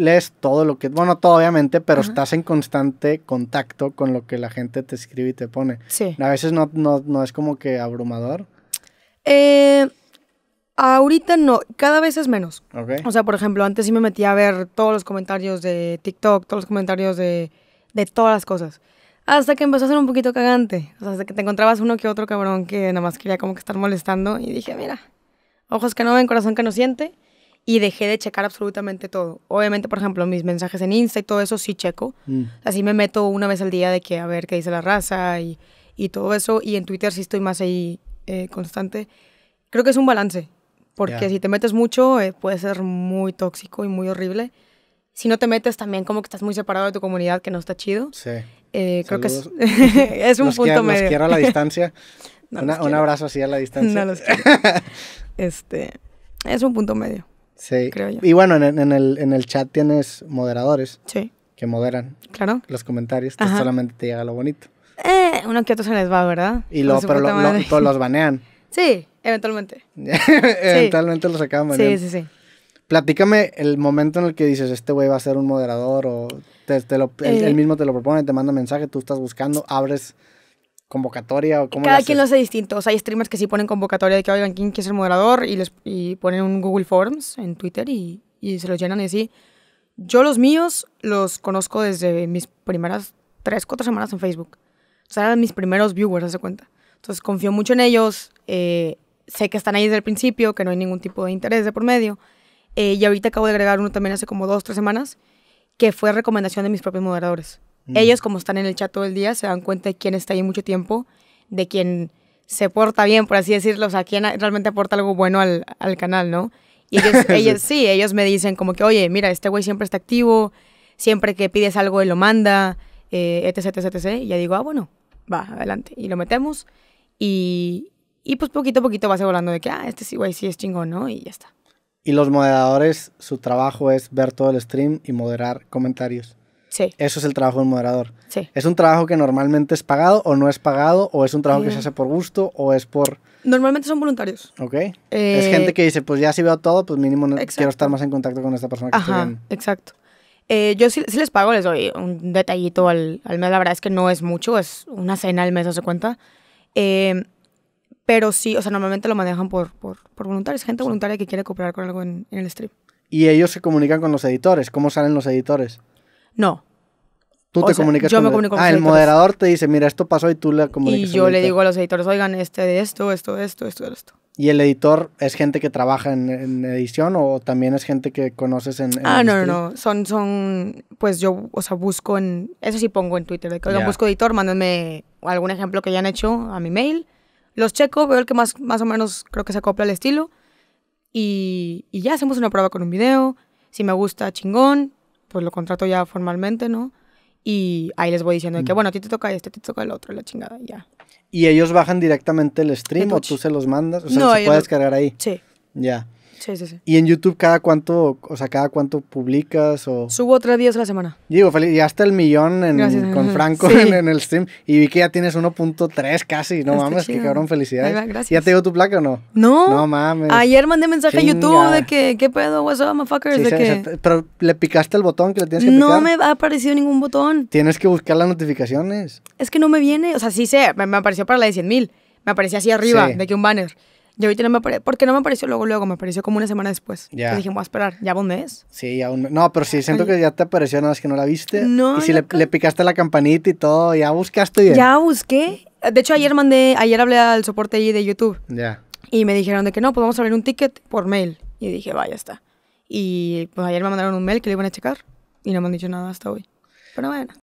lees todo lo que, bueno, todo obviamente, pero estás en constante contacto con lo que la gente te escribe y te pone. Sí. A veces no, no, es como que abrumador. Eh, ahorita no, cada vez es menos. O sea, por ejemplo, antes sí me metía a ver todos los comentarios de TikTok, todos los comentarios de, de todas las cosas. Hasta que empezó a ser un poquito cagante. O sea, hasta que te encontrabas uno que otro cabrón que nada más quería como que estar molestando. Y dije, mira, ojos que no ven, corazón que no siente y dejé de checar absolutamente todo. Obviamente, por ejemplo, mis mensajes en Insta y todo eso sí checo. Mm. Así me meto una vez al día de que a ver qué dice la raza y, todo eso. Y en Twitter sí estoy más ahí eh, constante. Creo que es un balance, porque si te metes mucho eh, puede ser muy tóxico y muy horrible. Si no te metes también como que estás muy separado de tu comunidad, que no está chido. Sí. Eh, creo que es, un punto medio. quiero a la distancia. un abrazo así a la distancia. este, es un punto medio. Sí. Y bueno, en, el, en el chat tienes moderadores. Que moderan. Los comentarios. que pues solamente te llega lo bonito. Eh, uno que otro se les va, ¿verdad? Y pero los banean. Sí, eventualmente. eventualmente los acaban Sí, sí, sí. Platícame el momento en el que dices, este güey va a ser un moderador o te, él, eh. mismo te lo propone, te manda mensaje, tú estás buscando, abres convocatoria o cómo Cada quien lo hace distinto. O sea, hay streamers que sí ponen convocatoria de que, oigan, ¿quién quiere ser moderador? Y, les, y ponen un Google Forms en Twitter y, y se los llenan y así. Yo los míos los conozco desde mis primeras tres, cuatro semanas en Facebook. O sea, eran mis primeros viewers, hace cuenta. Entonces confío mucho en ellos. Eh, sé que están ahí desde el principio, que no hay ningún tipo de interés de por medio. Eh, y ahorita acabo de agregar uno también hace como dos, tres semanas, que fue recomendación de mis propios moderadores. Mm. Ellos, como están en el chat todo el día, se dan cuenta de quién está ahí mucho tiempo, de quién se porta bien, por así decirlo, o sea, quién realmente aporta algo bueno al, canal, ¿no? Y ellos, ellos sí. ellos me dicen como que, oye, mira, este güey siempre está activo, siempre que pides algo él lo manda, eh, etc, etc, etc. Y ya digo, ah, bueno, va, adelante. Y lo metemos y, y pues poquito a poquito vas volando de que, ah, este sí, güey, sí es chingón, ¿no? Y ya está. Y los moderadores, su trabajo es ver todo el stream y moderar comentarios. Eso es el trabajo del moderador. ¿Es un trabajo que normalmente es pagado o no es pagado? ¿O es un trabajo que se eh. hace por gusto o es por...? Normalmente son voluntarios. Ok. Es eh. gente que dice, pues ya si veo todo, pues mínimo quiero estar más en contacto con esta persona que Ajá, exacto. Eh, yo sí, les pago, les doy un detallito al, al, mes. La verdad es que no es mucho, es una cena al mes, hace cuenta. pero sí, o sea, normalmente lo manejan por, por, voluntarios, gente voluntaria que quiere cooperar con algo en, en el stream. Y ellos se comunican con los editores. ¿Cómo salen los editores? No. Tú te comunicas con me comunico Ah, el moderador te dice, mira, esto pasó y tú le comunicas. Y yo le digo a los editores, oigan, este de esto, esto, esto, esto, esto. ¿Y el editor es gente que trabaja en, edición o también es gente que conoces en... ah, no, no, no. Son, son, pues yo, o sea, busco en... Eso sí pongo en Twitter. busco editor, mándenme algún ejemplo que hayan hecho a mi mail. Los checo, veo el que más, más o menos creo que se acopla al estilo. Y, y ya hacemos una prueba con un video. Si me gusta, chingón pues lo contrato ya formalmente, ¿no? Y ahí les voy diciendo que, mm. bueno, a ti te toca este, a ti te toca el otro, la chingada, ya. ¿Y ellos bajan directamente el stream o tú se los mandas? O sea, se puede descargar ahí. Sí. Ya. Sí, sí, ¿Y en YouTube cada cuánto, o sea, cada cuánto publicas o...? Subo tres días a la semana. Digo, ya hasta el millón con Franco en, el stream y vi que ya tienes 1.3 casi, no mames, qué cabrón, felicidades. gracias. ¿Ya te llegó tu placa o no? No. No mames. Ayer mandé mensaje a YouTube de que, ¿qué pedo, what's up, motherfuckers? de que... pero ¿le picaste el botón que le tienes que picar? No me ha aparecido ningún botón. Tienes que buscar las notificaciones. Es que no me viene, o sea, sí sé, me, apareció para la de 100 mil, me aparecía así arriba, de que un banner. Yo ahorita no me apareció, porque no me apareció luego, luego, me apareció como una semana después. Ya. Y dije, voy a esperar, ¿ya un mes Sí, aún no, pero sí, siento que ya te apareció, nada más que no la viste. No. Y si le, picaste la campanita y todo, ya buscaste bien. Ya busqué. De hecho, ayer mandé, ayer hablé al soporte ahí de YouTube. Ya. Y me dijeron de que no, pues vamos a abrir un ticket por mail. Y dije, vaya, está. Y pues ayer me mandaron un mail que le iban a checar. Y no me han dicho nada hasta hoy. Pero bueno.